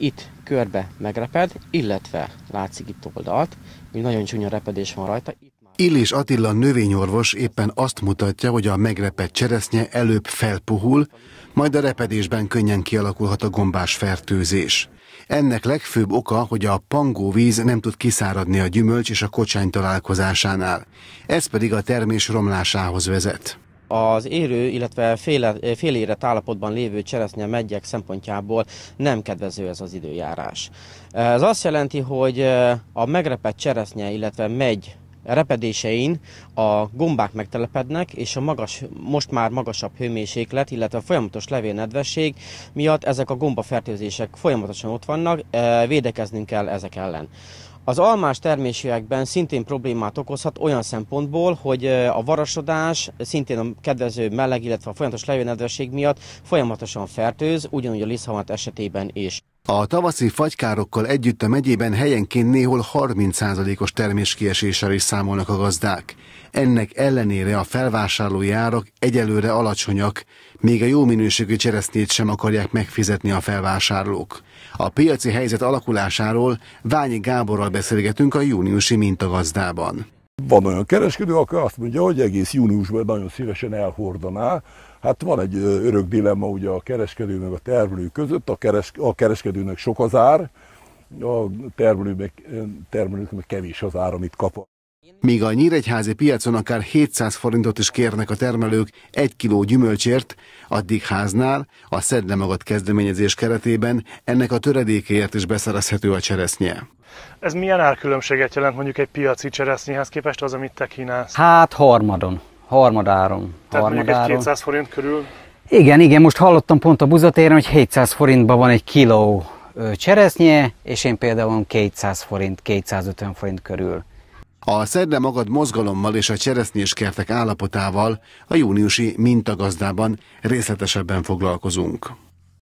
itt körbe megreped, illetve látszik itt oldalt, hogy nagyon csúnya repedés van rajta. Illés Attila növényorvos éppen azt mutatja, hogy a megrepett cseresznye előbb felpuhul, majd a repedésben könnyen kialakulhat a gombás fertőzés. Ennek legfőbb oka, hogy a pangóvíz nem tud kiszáradni a gyümölcs és a kocsány találkozásánál. Ez pedig a termés romlásához vezet az érő, illetve fél érett állapotban lévő cseresznye megyek szempontjából nem kedvező ez az időjárás. Ez azt jelenti, hogy a megrepett cseresznye, illetve megy repedésein a gombák megtelepednek, és a magas, most már magasabb hőmérséklet, illetve a folyamatos levélnedvesség miatt ezek a gombafertőzések folyamatosan ott vannak, védekeznünk kell ezek ellen. Az almás termésekben szintén problémát okozhat olyan szempontból, hogy a varasodás szintén a kedvező meleg, illetve a folyamatos lejönedvesség miatt folyamatosan fertőz, ugyanúgy a liszhamat esetében is. A tavaszi fagykárokkal együtt a megyében helyenként néhol 30%-os terméskieséssel is számolnak a gazdák. Ennek ellenére a felvásárlói árak egyelőre alacsonyak, még a jó minőségű cseresznyét sem akarják megfizetni a felvásárlók. A piaci helyzet alakulásáról Ványi Gáborral beszélgetünk a júniusi mintagazdában van olyan kereskedő, aki azt mondja, hogy egész júniusban nagyon szívesen elhordaná. Hát van egy örök dilemma ugye a kereskedő meg a termelő között, a, keres, a kereskedőnek sok az ár, a termelő meg, termelőnek meg kevés az ár, amit kap. Míg a nyíregyházi piacon akár 700 forintot is kérnek a termelők egy kiló gyümölcsért, addig háznál a Szedle Magad kezdeményezés keretében ennek a töredékéért is beszerezhető a cseresznye. Ez milyen árkülönbséget jelent mondjuk egy piaci cseresznyéhez képest az, amit te kínálsz? Hát harmadon, harmadáron. Tehát harmadáron. egy 200 forint körül? Igen, igen, most hallottam pont a buzatéren, hogy 700 forintban van egy kiló cseresznye, és én például 200 forint, 250 forint körül a Szedre Magad mozgalommal és a cseresznyés kertek állapotával a júniusi mintagazdában részletesebben foglalkozunk.